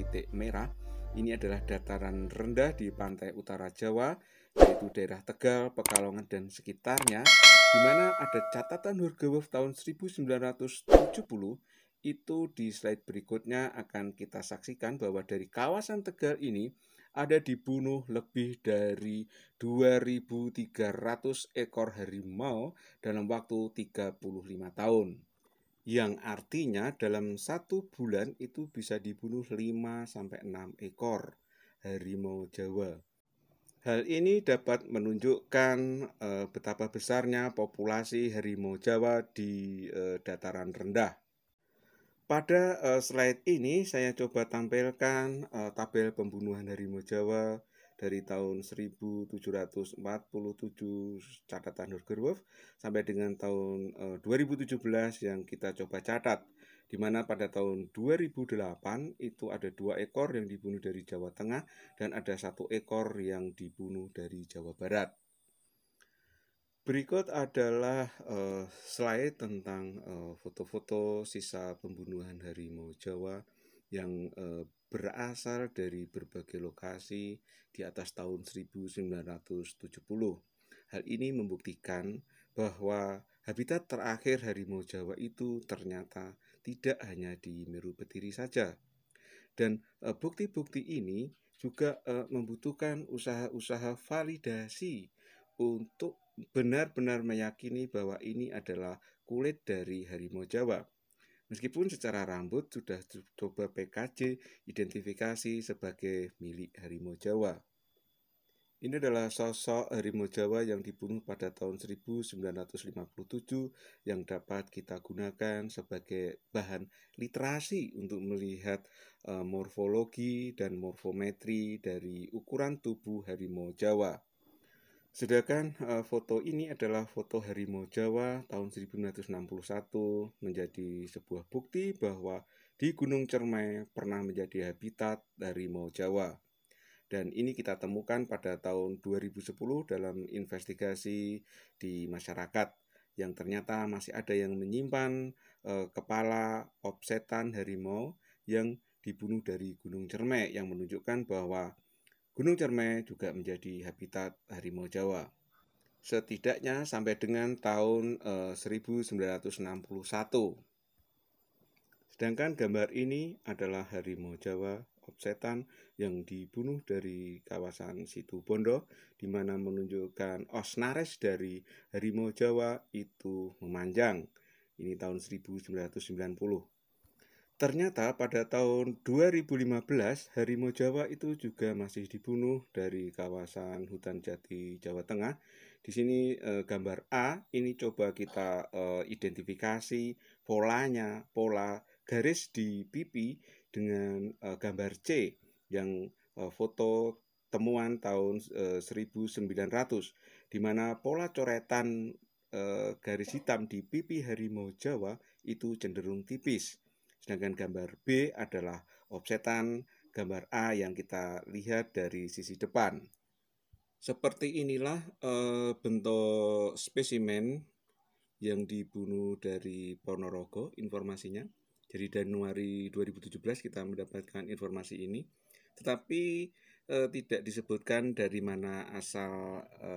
titik merah. Ini adalah dataran rendah di pantai utara Jawa, yaitu daerah Tegal, Pekalongan, dan sekitarnya, di mana ada catatan Hurgewolf tahun 1970 itu di slide berikutnya akan kita saksikan bahwa dari kawasan Tegal ini ada dibunuh lebih dari 2.300 ekor harimau dalam waktu 35 tahun yang artinya dalam satu bulan itu bisa dibunuh 5 sampai 6 ekor harimau Jawa. Hal ini dapat menunjukkan e, betapa besarnya populasi harimau Jawa di e, dataran rendah. Pada e, slide ini saya coba tampilkan e, tabel pembunuhan harimau Jawa dari tahun 1747 catatan Nurgerwolf sampai dengan tahun 2017 eh, yang kita coba catat di mana pada tahun 2008 itu ada dua ekor yang dibunuh dari Jawa Tengah dan ada satu ekor yang dibunuh dari Jawa Barat. Berikut adalah uh, slide tentang eh, foto-foto sisa pembunuhan harimau Jawa yang uh, berasal dari berbagai lokasi di atas tahun 1970. Hal ini membuktikan bahwa habitat terakhir harimau Jawa itu ternyata tidak hanya di Meru petiri saja. Dan eh, bukti-bukti e, ini juga e, membutuhkan usaha-usaha validasi untuk benar-benar meyakini bahwa ini adalah kulit dari harimau Jawa. Meskipun secara rambut sudah coba PKJ identifikasi sebagai milik harimau Jawa. Ini adalah sosok harimau Jawa yang dibunuh pada tahun 1957 yang dapat kita gunakan sebagai bahan literasi untuk melihat eh, morfologi dan morfometri dari ukuran tubuh harimau Jawa. Sedangkan uh, foto ini adalah foto harimau Jawa tahun 1961 menjadi sebuah bukti bahwa di Gunung Cermai pernah menjadi habitat harimau Jawa. Dan ini kita temukan pada tahun 2010 dalam investigasi di masyarakat yang ternyata masih ada yang menyimpan eh, kepala obsetan harimau yang dibunuh dari Gunung Cermai yang menunjukkan bahwa Gunung Cerme juga menjadi habitat harimau Jawa. Setidaknya sampai dengan tahun eh, 1961. Sedangkan gambar ini adalah harimau Jawa obsetan yang dibunuh dari kawasan Situ Bondo di mana menunjukkan Osnares dari harimau Jawa itu memanjang. Ini tahun 1990. Ternyata pada tahun 2015 harimau Jawa itu juga masih dibunuh dari kawasan hutan jati Jawa Tengah. Di sini eh, gambar A ini coba kita eh, identifikasi polanya, pola garis di pipi dengan eh, gambar C yang eh, foto temuan tahun eh, 1900 di mana pola coretan eh, garis hitam di pipi harimau Jawa itu cenderung tipis. Sedangkan gambar B adalah offsetan gambar A yang kita lihat dari sisi depan. Seperti inilah e, bentuk spesimen yang dibunuh dari Ponorogo informasinya. Jadi Januari 2017 kita mendapatkan informasi ini. Tetapi e, tidak disebutkan dari mana asal e,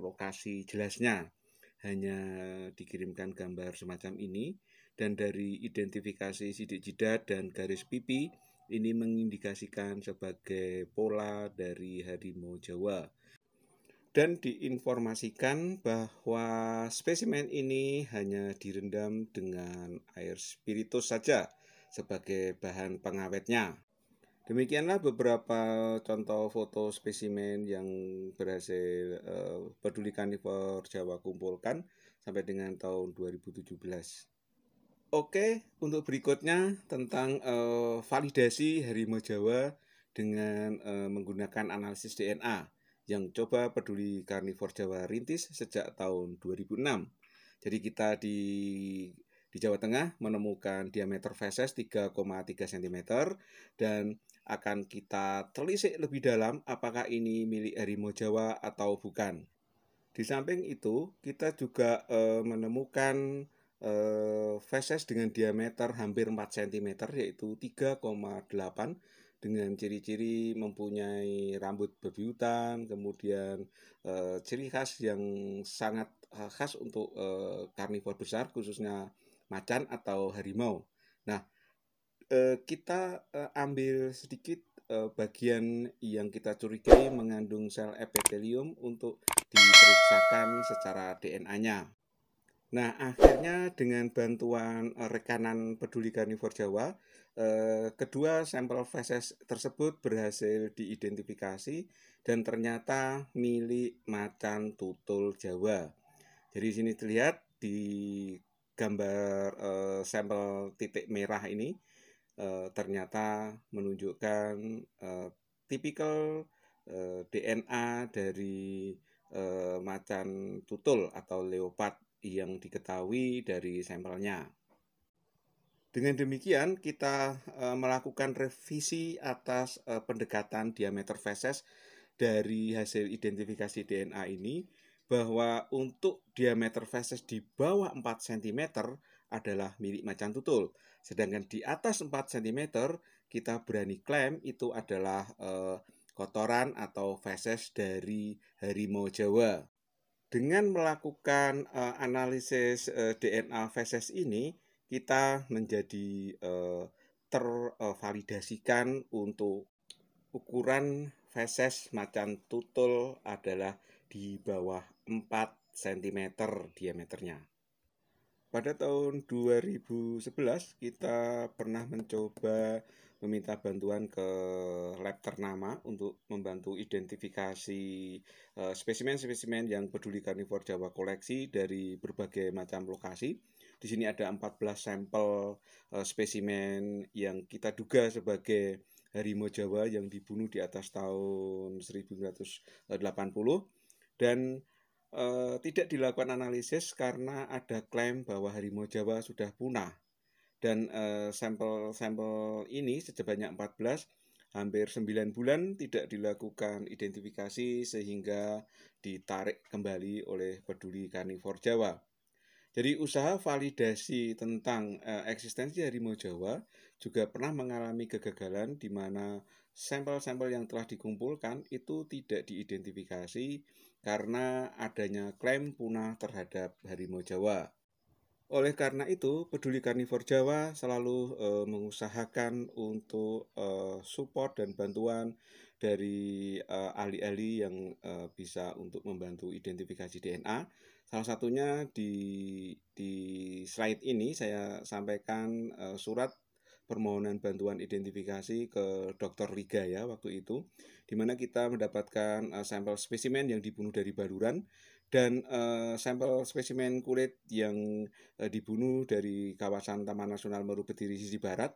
lokasi jelasnya. Hanya dikirimkan gambar semacam ini dan dari identifikasi sidik jidat dan garis pipi ini mengindikasikan sebagai pola dari harimau Jawa. Dan diinformasikan bahwa spesimen ini hanya direndam dengan air spiritus saja sebagai bahan pengawetnya. Demikianlah beberapa contoh foto spesimen yang berhasil eh, Peduli kanifer Jawa kumpulkan sampai dengan tahun 2017. Oke, untuk berikutnya tentang uh, validasi harimau Jawa dengan uh, menggunakan analisis DNA yang coba peduli karnivor Jawa rintis sejak tahun 2006. Jadi kita di di Jawa Tengah menemukan diameter feses 3,3 cm dan akan kita telisik lebih dalam apakah ini milik harimau Jawa atau bukan. Di samping itu, kita juga uh, menemukan feses dengan diameter hampir 4 cm yaitu 3,8 dengan ciri-ciri mempunyai rambut berbiutan, kemudian e, ciri khas yang sangat eh, khas untuk e, karnivor besar khususnya macan atau harimau. Nah, e, kita e, ambil sedikit e, bagian yang kita curigai mengandung sel epitelium untuk diperiksakan secara DNA-nya. Nah, akhirnya dengan bantuan eh, rekanan Peduli Karnivor Jawa, eh, kedua sampel feses tersebut berhasil diidentifikasi dan ternyata milik macan tutul Jawa. Jadi sini terlihat di gambar eh, sampel titik merah ini ternyata menunjukkan tipikal DNA dari macan tutul atau leopard yang diketahui dari sampelnya. Dengan demikian, kita e, melakukan revisi atas e, pendekatan diameter feses dari hasil identifikasi DNA ini bahwa untuk diameter feses di bawah 4 cm adalah milik macan tutul. Sedangkan di atas 4 cm kita berani klaim itu adalah e, kotoran atau feses dari harimau Jawa. Dengan melakukan uh, analisis uh, eh, DNA feses ini, kita menjadi uh, tervalidasikan uh, untuk ukuran feses macan tutul adalah di bawah 4 cm diameternya. Pada tahun 2011 kita pernah mencoba meminta bantuan ke lab ternama untuk membantu identifikasi eh, spesimen-spesimen yang peduli karnivor Jawa koleksi dari berbagai macam lokasi. Di sini ada 14 sampel eh, spesimen yang kita duga sebagai harimau Jawa yang dibunuh di atas tahun 1980 dan eh, tidak dilakukan analisis karena ada klaim bahwa harimau Jawa sudah punah dan sampel-sampel eh, ini sebanyak 14 hampir 9 bulan tidak dilakukan identifikasi sehingga ditarik kembali oleh peduli karnivor Jawa. Jadi usaha validasi tentang uh, eksistensi harimau Jawa juga pernah mengalami kegagalan di mana sampel-sampel yang telah dikumpulkan itu tidak diidentifikasi karena adanya klaim punah terhadap harimau Jawa. Oleh karena itu, Peduli Karnivor Jawa selalu e, mengusahakan untuk e, support dan bantuan dari e, ahli-ahli yang e, bisa untuk membantu identifikasi DNA. Salah satunya di di slide ini saya sampaikan e, surat permohonan bantuan identifikasi ke Dr. Riga ya waktu itu, di mana kita mendapatkan e, sampel spesimen yang dibunuh dari baluran dan uh, sampel spesimen kulit yang uh, dibunuh dari kawasan Taman Nasional Meru Betiri sisi barat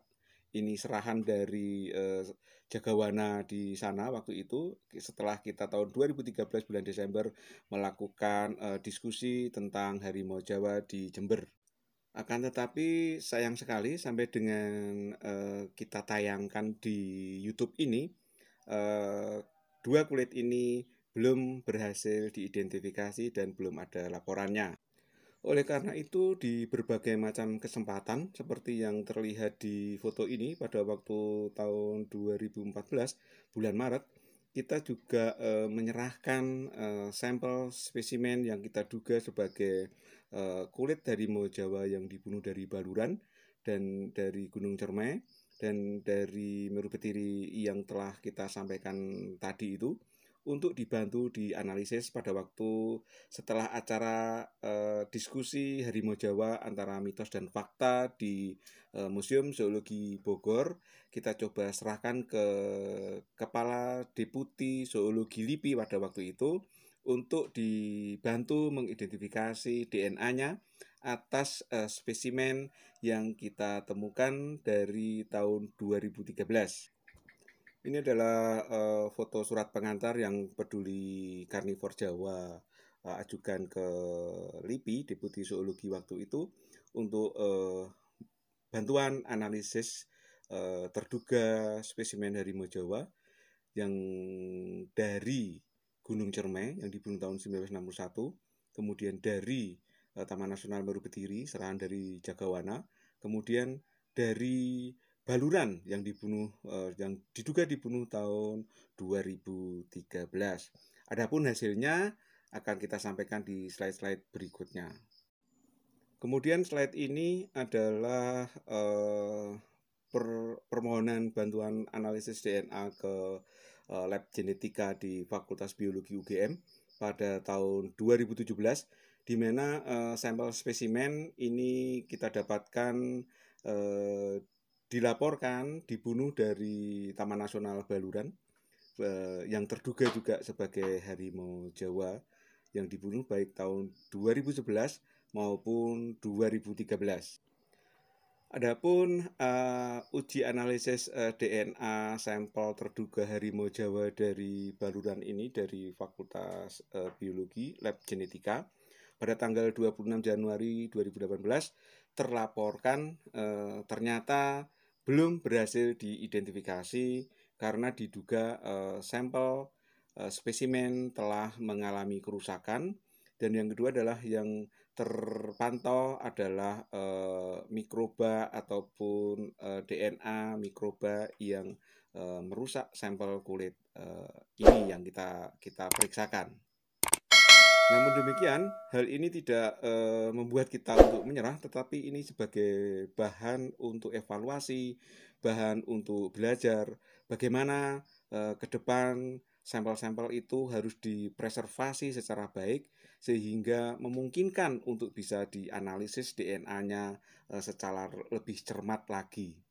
ini serahan dari uh, eh, Jagawana di sana waktu itu setelah kita tahun 2013 bulan Desember melakukan uh, diskusi tentang harimau Jawa di Jember. Akan tetapi sayang sekali sampai dengan uh, kita tayangkan di YouTube ini uh, dua kulit ini belum berhasil diidentifikasi dan belum ada laporannya. Oleh karena itu, di berbagai macam kesempatan seperti yang terlihat di foto ini pada waktu tahun 2014 bulan Maret, kita juga e, menyerahkan e, sampel spesimen yang kita duga sebagai e, kulit dari Mau Jawa yang dibunuh dari Baluran dan dari Gunung Cermai dan dari Meru Betiri yang telah kita sampaikan tadi itu untuk dibantu di analisis pada waktu setelah acara eh, diskusi Harimau Jawa antara mitos dan fakta di eh, Museum Zoologi Bogor. Kita coba serahkan ke Kepala Deputi Zoologi LIPI pada waktu itu untuk dibantu mengidentifikasi DNA-nya atas uh, spesimen yang kita temukan dari tahun 2013. Ini adalah uh, foto surat pengantar yang peduli karnivor Jawa uh, ajukan ke LIPI, Deputi Zoologi waktu itu, untuk uh, bantuan analisis uh, terduga spesimen harimau Jawa yang dari Gunung Cermai yang dibunuh tahun 1961, kemudian dari uh, Taman Nasional Meru Betiri, serangan dari Jagawana, kemudian dari Baluran yang dibunuh eh, yang diduga dibunuh tahun 2013. Adapun hasilnya akan kita sampaikan di slide-slide berikutnya. Kemudian slide ini adalah eh, per, permohonan bantuan analisis DNA ke eh, lab genetika di Fakultas Biologi UGM pada tahun 2017 di mana eh, sampel spesimen ini kita dapatkan eh, dilaporkan dibunuh dari Taman Nasional Baluran eh, yang terduga juga sebagai harimau Jawa yang dibunuh baik tahun 2011 maupun 2013. Adapun uh, uji analisis uh, eh, DNA sampel terduga harimau Jawa dari Baluran ini dari Fakultas uh, Biologi Lab Genetika pada tanggal 26 Januari 2018 terlaporkan uh, ternyata belum berhasil diidentifikasi karena diduga e, sampel e, spesimen telah mengalami kerusakan dan yang kedua adalah yang terpantau adalah e, mikroba ataupun e, DNA mikroba yang e, merusak sampel kulit e, ini yang kita kita periksakan demikian, hal ini tidak e, membuat kita untuk menyerah, tetapi ini sebagai bahan untuk evaluasi, bahan untuk belajar bagaimana e, ke depan sampel-sampel itu harus dipreservasi secara baik sehingga memungkinkan untuk bisa dianalisis DNA-nya e, eh, secara lebih cermat lagi.